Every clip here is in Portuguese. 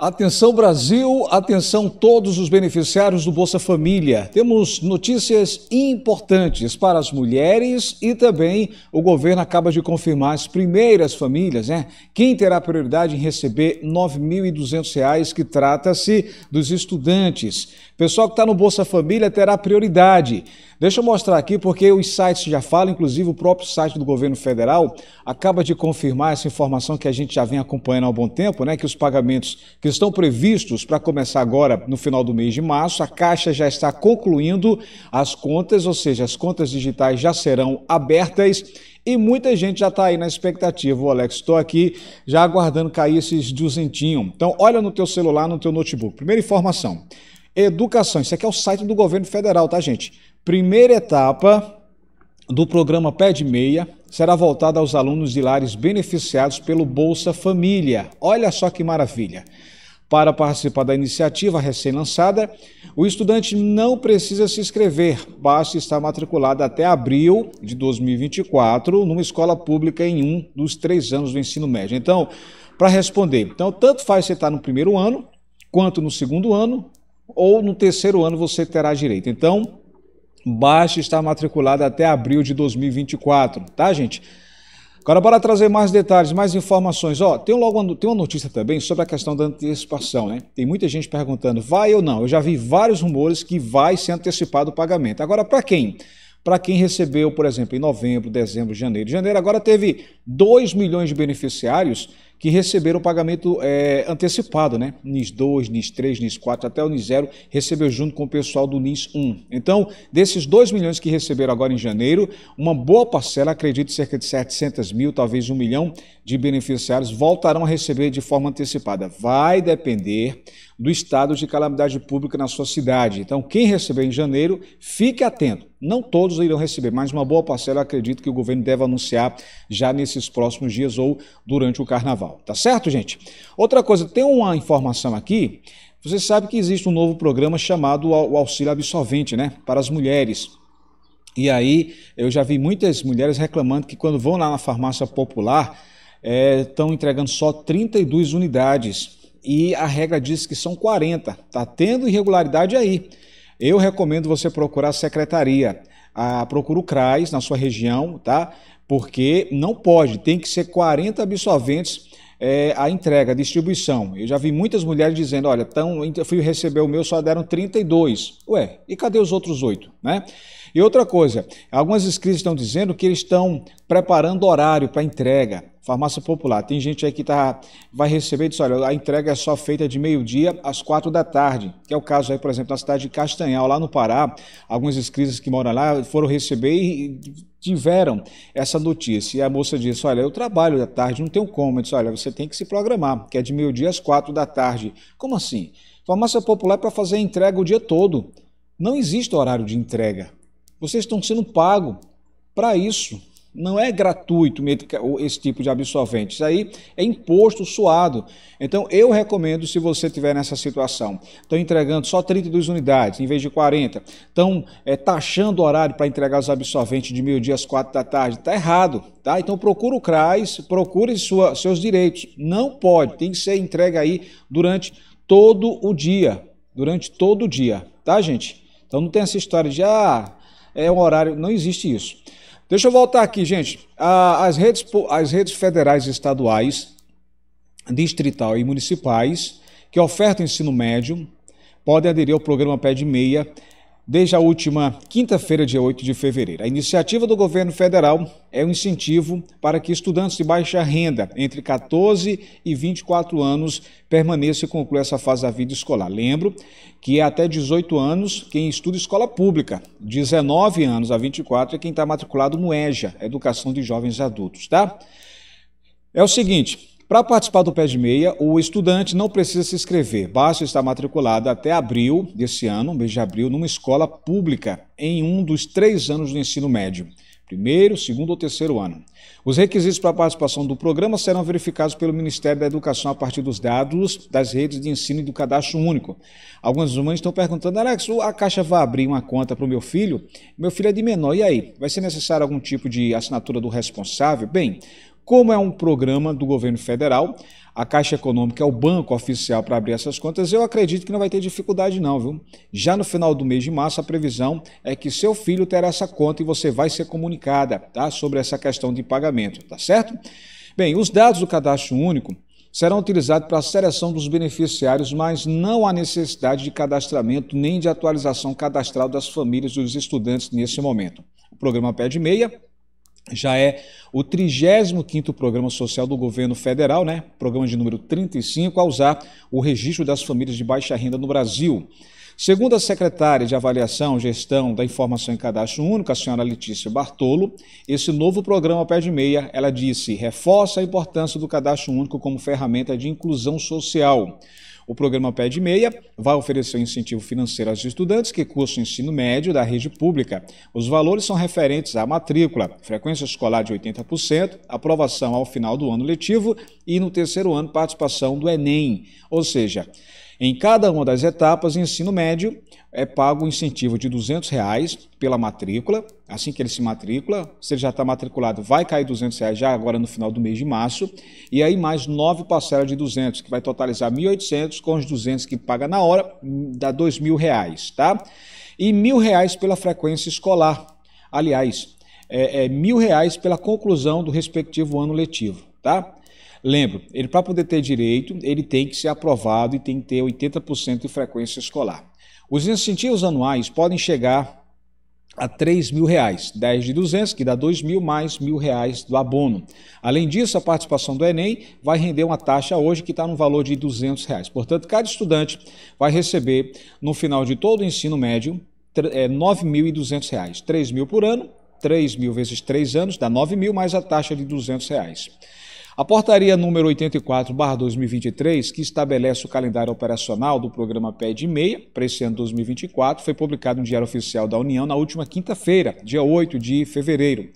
Atenção Brasil, atenção todos os beneficiários do Bolsa Família. Temos notícias importantes para as mulheres e também o governo acaba de confirmar as primeiras famílias, né? Quem terá prioridade em receber R$ 9.200, que trata-se dos estudantes. Pessoal que está no Bolsa Família terá prioridade. Deixa eu mostrar aqui porque os sites já falam, inclusive o próprio site do governo federal acaba de confirmar essa informação que a gente já vem acompanhando há um bom tempo, né? Que os pagamentos que que estão previstos para começar agora no final do mês de março. A Caixa já está concluindo as contas, ou seja, as contas digitais já serão abertas e muita gente já está aí na expectativa. O Alex, estou aqui já aguardando cair esses duzentinhos. Então, olha no teu celular, no teu notebook. Primeira informação: educação. Isso aqui é o site do governo federal, tá, gente? Primeira etapa do programa Pé de Meia será voltada aos alunos de lares beneficiados pelo Bolsa Família. Olha só que maravilha. Para participar da iniciativa recém-lançada, o estudante não precisa se inscrever, basta estar matriculado até abril de 2024 numa escola pública em um dos três anos do ensino médio. Então, para responder, então tanto faz você estar tá no primeiro ano, quanto no segundo ano, ou no terceiro ano você terá direito. Então, basta estar matriculado até abril de 2024, tá, gente? Agora, bora trazer mais detalhes, mais informações. Ó, tem, logo uma, tem uma notícia também sobre a questão da antecipação, né? Tem muita gente perguntando, vai ou não? Eu já vi vários rumores que vai ser antecipado o pagamento. Agora, para quem? Para quem recebeu, por exemplo, em novembro, dezembro, janeiro. Janeiro agora teve 2 milhões de beneficiários que receberam pagamento é, antecipado, né? NIS 2, NIS 3, NIS 4, até o NIS 0 recebeu junto com o pessoal do NIS 1. Então, desses 2 milhões que receberam agora em janeiro, uma boa parcela, acredito cerca de 700 mil, talvez 1 milhão de beneficiários voltarão a receber de forma antecipada. Vai depender do estado de calamidade pública na sua cidade. Então, quem receber em janeiro, fique atento. Não todos irão receber, mas uma boa parcela acredito que o governo deve anunciar já nesses próximos dias ou durante o carnaval. Tá certo, gente? Outra coisa, tem uma informação aqui. Você sabe que existe um novo programa chamado o Auxílio absolvente, né? Para as mulheres. E aí, eu já vi muitas mulheres reclamando que quando vão lá na farmácia popular, estão eh, é, entregando só 32 unidades e a regra diz que são 40. Tá tendo irregularidade aí. Eu recomendo você procurar a secretaria, a, procura o CRAS na sua região, tá? Porque não pode, tem que ser 40 absorventes é a entrega, a distribuição. Eu já vi muitas mulheres dizendo: olha, tão, eu então, fui receber o meu, só deram 32. Ué, e cadê os outros oito? Né? E outra coisa, algumas escritas estão dizendo que eles estão preparando horário para entrega. Farmácia Popular. Tem gente aí que tá, vai receber e diz: olha, a entrega é só feita de meio-dia às quatro da tarde, que é o caso aí, por exemplo, na cidade de Castanhal, lá no Pará. Algumas escritas que moram lá foram receber e tiveram essa notícia. E a moça disse: Olha, eu trabalho da tarde, não tenho como. Eu disse: Olha, você tem que se programar, que é de meio-dia às quatro da tarde. Como assim? Farmácia popular é para fazer entrega o dia todo. Não existe horário de entrega. Vocês estão sendo pagos para isso. Não é gratuito esse tipo de absorvente. Isso aí é imposto suado. Então, eu recomendo, se você estiver nessa situação, estão entregando só 32 unidades em vez de 40, estão é, taxando o horário para entregar os absorventes de meio-dia às 4 da tarde. Está errado. Tá? Então, procura o CRAS, procure sua, seus direitos. Não pode, tem que ser entregue aí durante todo o dia. Durante todo o dia, tá, gente? Então, não tem essa história de, ah, é um horário. Não existe isso. Deixa eu voltar aqui, gente. As redes, as redes federais estaduais, distrital e municipais que ofertam ensino médio podem aderir ao programa Pé de Meia desde a última quinta-feira, dia 8 de fevereiro. A iniciativa do governo federal é um incentivo para que estudantes de baixa renda entre 14 e 24 anos permaneçam e concluam essa fase da vida escolar. Lembro que é até 18 anos quem estuda escola pública, 19 anos a 24 é quem está matriculado no EJA, Educação de Jovens Adultos, tá? É o seguinte, para participar do Pé de Meia, o estudante não precisa se inscrever, basta estar matriculado até abril desse ano, mês de abril, numa escola pública em um dos três anos do ensino médio. Primeiro, segundo ou terceiro ano. Os requisitos para a participação do programa serão verificados pelo Ministério da Educação a partir dos dados das redes de ensino e do cadastro único. Algumas mães estão perguntando, Alex, a Caixa vai abrir uma conta para o meu filho? Meu filho é de menor, e aí? Vai ser necessário algum tipo de assinatura do responsável? Bem, como é um programa do governo federal, a Caixa Econômica é o banco oficial para abrir essas contas, eu acredito que não vai ter dificuldade não, viu? Já no final do mês de março, a previsão é que seu filho terá essa conta e você vai ser comunicada, tá? Sobre essa questão de pagamento, tá certo? Bem, os dados do cadastro único serão utilizados para a seleção dos beneficiários, mas não há necessidade de cadastramento nem de atualização cadastral das famílias dos estudantes nesse momento. O programa Pé de Meia já é o 35º Programa Social do Governo Federal, né? Programa de número 35 a usar o registro das famílias de baixa renda no Brasil. Segundo a secretária de Avaliação, Gestão da Informação e Cadastro Único, a senhora Letícia Bartolo, esse novo programa Pé de Meia, ela disse, reforça a importância do cadastro único como ferramenta de inclusão social. O programa Pé de Meia vai oferecer um incentivo financeiro aos estudantes que cursam ensino médio da rede pública. Os valores são referentes à matrícula, frequência escolar de 80%, aprovação ao final do ano letivo e, no terceiro ano, participação do Enem. Ou seja, em cada uma das etapas, ensino médio é pago um incentivo de R$ 200 reais pela matrícula. Assim que ele se matricula, se ele já está matriculado, vai cair R$ 200 reais já agora no final do mês de março. E aí mais nove parcelas de 200, que vai totalizar 1.800, com os 200 que paga na hora, dá R$ 2.000, tá? E R$ reais pela frequência escolar. Aliás, é, é, mil reais pela conclusão do respectivo ano letivo, tá? Lembro, ele para poder ter direito, ele tem que ser aprovado e tem que ter 80% de frequência escolar. Os incentivos anuais podem chegar a 3 mil reais, 10 de 200, que dá 2 mil, mais R$ reais do abono. Além disso, a participação do Enem vai render uma taxa hoje que está no valor de 200 reais. Portanto, cada estudante vai receber, no final de todo o ensino médio, R$ 9.200, R$ 3.000 por ano, 3 mil vezes 3 anos, dá 9 mil, mais a taxa de 200 reais. A portaria número 84/2023, que estabelece o calendário operacional do programa Pé de Meia para esse ano 2024, foi publicada no Diário Oficial da União na última quinta-feira, dia 8 de fevereiro.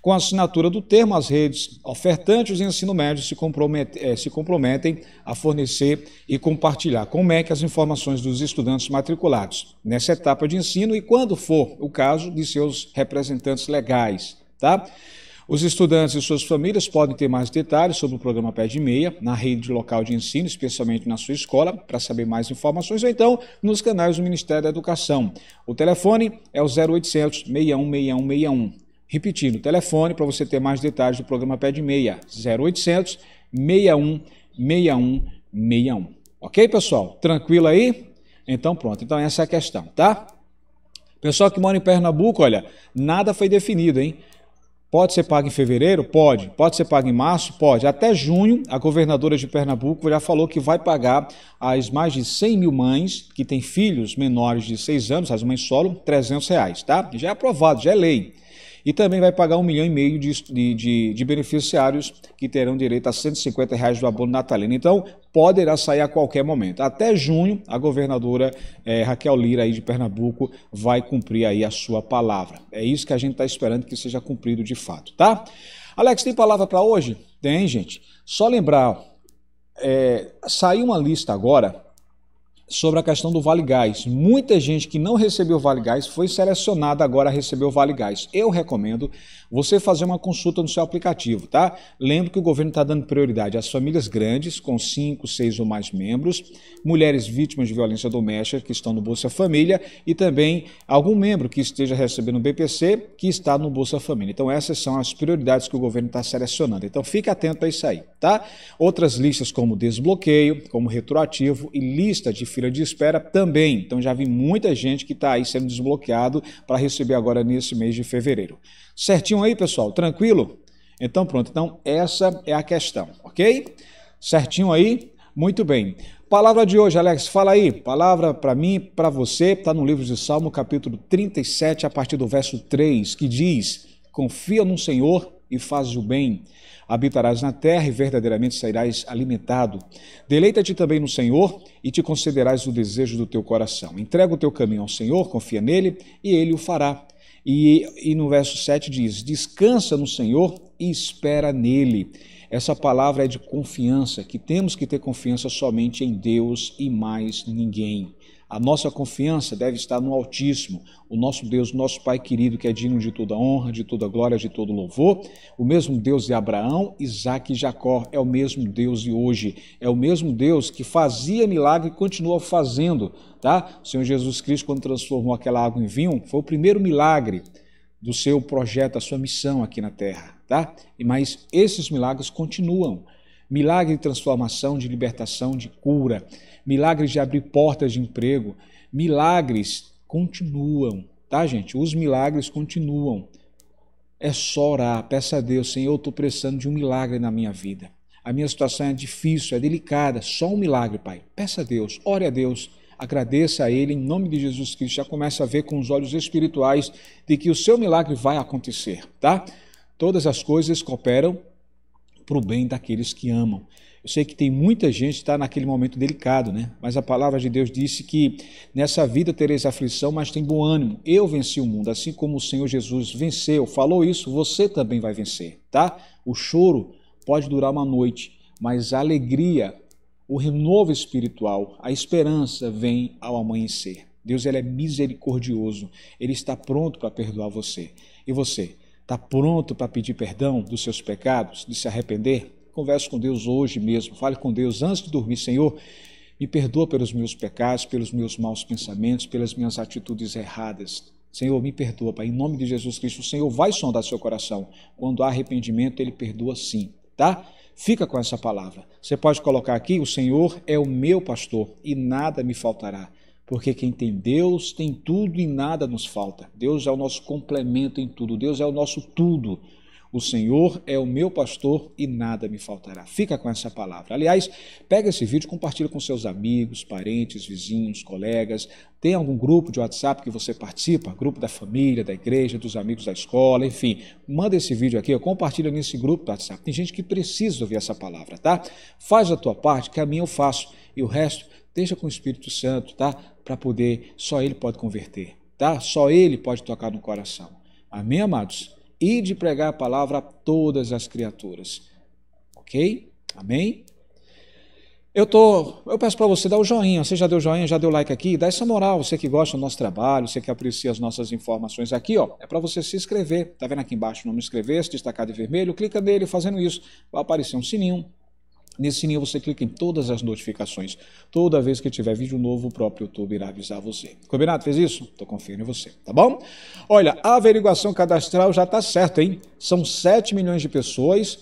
Com a assinatura do termo, as redes ofertantes de ensino médio se, comprometem, eh, se comprometem a fornecer e compartilhar com o MEC as informações dos estudantes matriculados nessa etapa de ensino e, quando for o caso, de seus representantes legais. Tá? Os estudantes e suas famílias podem ter mais detalhes sobre o programa Pé de Meia na rede local de ensino, especialmente na sua escola, para saber mais informações ou então nos canais do Ministério da Educação. O telefone é o 0800 616161. Repetindo, o telefone para você ter mais detalhes do programa Pé de Meia, 0800 616161. Ok, pessoal? Tranquilo aí? Então pronto, então essa é a questão, tá? Pessoal que mora em Pernambuco, olha, nada foi definido, hein? Pode ser pago em fevereiro? Pode. Pode ser pago em março? Pode. Até junho, a governadora de Pernambuco já falou que vai pagar às mais de 100 mil mães que têm filhos menores de 6 anos, as mães solo, 300 reais, tá? Já é aprovado, já é lei. E também vai pagar um milhão e meio de, de, de beneficiários que terão direito a 150 reais do abono natalino. Então, poderá sair a qualquer momento. Até junho, a governadora eh, Raquel Lira aí de Pernambuco vai cumprir aí a sua palavra. É isso que a gente está esperando que seja cumprido de fato, tá? Alex, tem palavra para hoje? Tem, gente. Só lembrar, é, saiu uma lista agora sobre a questão do Vale Gás. Muita gente que não recebeu Vale Gás foi selecionada agora a receber o Vale Gás. Eu recomendo você fazer uma consulta no seu aplicativo, tá? Lembro que o governo está dando prioridade às famílias grandes, com 5, 6 ou mais membros, mulheres vítimas de violência doméstica que estão no Bolsa Família e também algum membro que esteja recebendo o BPC que está no Bolsa Família. Então essas são as prioridades que o governo está selecionando. Então fique atento a isso aí, tá? Outras listas como desbloqueio, como retroativo e lista de fila de espera também. Então já vi muita gente que está aí sendo desbloqueado para receber agora nesse mês de fevereiro. Certinho aí, pessoal? Tranquilo? Então pronto, então essa é a questão, ok? Certinho aí? Muito bem. Palavra de hoje, Alex, fala aí. Palavra para mim, para você, está no livro de Salmo, capítulo 37, a partir do verso 3, que diz: Confia no Senhor e faz o bem habitarás na terra e verdadeiramente sairás alimentado. Deleita-te também no Senhor e te concederás o desejo do teu coração. Entrega o teu caminho ao Senhor, confia nele e ele o fará. E, e no verso 7 diz: Descansa no Senhor e espera nele. Essa palavra é de confiança, que temos que ter confiança somente em Deus e mais ninguém. A nossa confiança deve estar no Altíssimo, o nosso Deus, nosso Pai querido, que é digno de toda honra, de toda glória, de todo louvor. O mesmo Deus de Abraão, Isaac e Jacó é o mesmo Deus de hoje. É o mesmo Deus que fazia milagre e continua fazendo. Tá? O Senhor Jesus Cristo, quando transformou aquela água em vinho, foi o primeiro milagre do seu projeto, da sua missão aqui na Terra. Tá? Mas esses milagres continuam milagre de transformação, de libertação, de cura, milagres de abrir portas de emprego, milagres continuam, tá, gente? Os milagres continuam. É só orar, peça a Deus, Senhor, eu estou precisando de um milagre na minha vida. A minha situação é difícil, é delicada, só um milagre, Pai. Peça a Deus, ore a Deus, agradeça a Ele em nome de Jesus Cristo. Já começa a ver com os olhos espirituais de que o seu milagre vai acontecer, tá? Todas as coisas cooperam para o bem daqueles que amam. Eu sei que tem muita gente que está naquele momento delicado, né? Mas a palavra de Deus disse que nessa vida tereis aflição, mas tem bom ânimo. Eu venci o mundo, assim como o Senhor Jesus venceu. Falou isso, você também vai vencer, tá? O choro pode durar uma noite, mas a alegria, o renovo espiritual, a esperança vem ao amanhecer. Deus ele é misericordioso, ele está pronto para perdoar você. E você? Está pronto para pedir perdão dos seus pecados, de se arrepender? Converse com Deus hoje mesmo. Fale com Deus antes de dormir, Senhor. Me perdoa pelos meus pecados, pelos meus maus pensamentos, pelas minhas atitudes erradas. Senhor, me perdoa, Pai. Em nome de Jesus Cristo, o Senhor vai sondar seu coração. Quando há arrependimento, Ele perdoa sim, tá? Fica com essa palavra. Você pode colocar aqui: O Senhor é o meu pastor e nada me faltará. Porque quem tem Deus tem tudo e nada nos falta. Deus é o nosso complemento em tudo. Deus é o nosso tudo. O Senhor é o meu pastor e nada me faltará. Fica com essa palavra. Aliás, pega esse vídeo, compartilha com seus amigos, parentes, vizinhos, colegas. Tem algum grupo de WhatsApp que você participa? Grupo da família, da igreja, dos amigos da escola, enfim. Manda esse vídeo aqui, compartilha nesse grupo do WhatsApp. Tem gente que precisa ouvir essa palavra, tá? Faz a tua parte, que a minha eu faço. E o resto Deixa com o Espírito Santo, tá? Para poder, só ele pode converter, tá? Só ele pode tocar no coração. Amém, amados? E de pregar a palavra a todas as criaturas. OK? Amém? Eu tô, eu peço para você dar o joinha. Você já deu joinha, já deu like aqui, dá essa moral. Você que gosta do nosso trabalho, você que aprecia as nossas informações aqui, ó, é para você se inscrever. Tá vendo aqui embaixo o nome inscrever, se destacar de vermelho, clica nele. Fazendo isso, vai aparecer um sininho Nesse sininho você clica em todas as notificações. Toda vez que tiver vídeo novo, o próprio YouTube irá avisar você. Combinado? Fez isso? estou confiando em você, tá bom? Olha, a averiguação cadastral já está certa, hein? São 7 milhões de pessoas,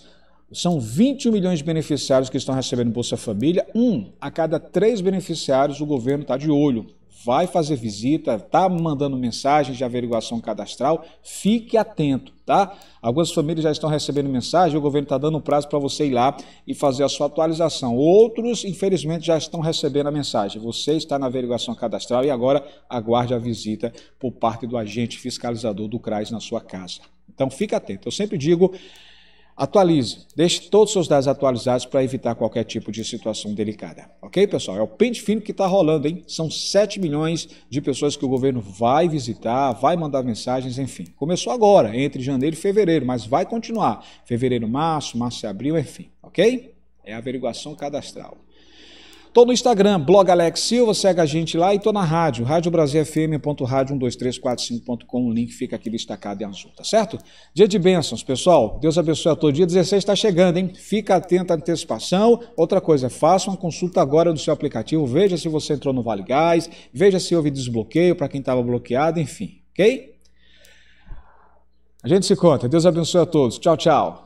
são 21 milhões de beneficiários que estão recebendo Bolsa Família. Um a cada três beneficiários o governo está de olho vai fazer visita, está mandando mensagens de averiguação cadastral, fique atento, tá? Algumas famílias já estão recebendo mensagem, o governo está dando prazo para você ir lá e fazer a sua atualização. Outros, infelizmente, já estão recebendo a mensagem. Você está na averiguação cadastral e agora aguarde a visita por parte do agente fiscalizador do CRAS na sua casa. Então, fique atento. Eu sempre digo Atualize, deixe todos os seus dados atualizados para evitar qualquer tipo de situação delicada. Ok, pessoal? É o pente fino que está rolando, hein? São 7 milhões de pessoas que o governo vai visitar, vai mandar mensagens, enfim. Começou agora, entre janeiro e fevereiro, mas vai continuar. Fevereiro, março, março e abril, enfim. Ok? É a averiguação cadastral. Tô no Instagram, blog Alex Silva, segue a gente lá e tô na rádio, radiobrasilfm.radio12345.com, o link fica aqui destacado em azul, tá certo? Dia de bênçãos, pessoal. Deus abençoe a todo dia 16 está chegando, hein? Fica atento à antecipação. Outra coisa, faça uma consulta agora do seu aplicativo, veja se você entrou no Vale Gás, veja se houve desbloqueio para quem estava bloqueado, enfim, OK? A gente se conta. Deus abençoe a todos. Tchau, tchau.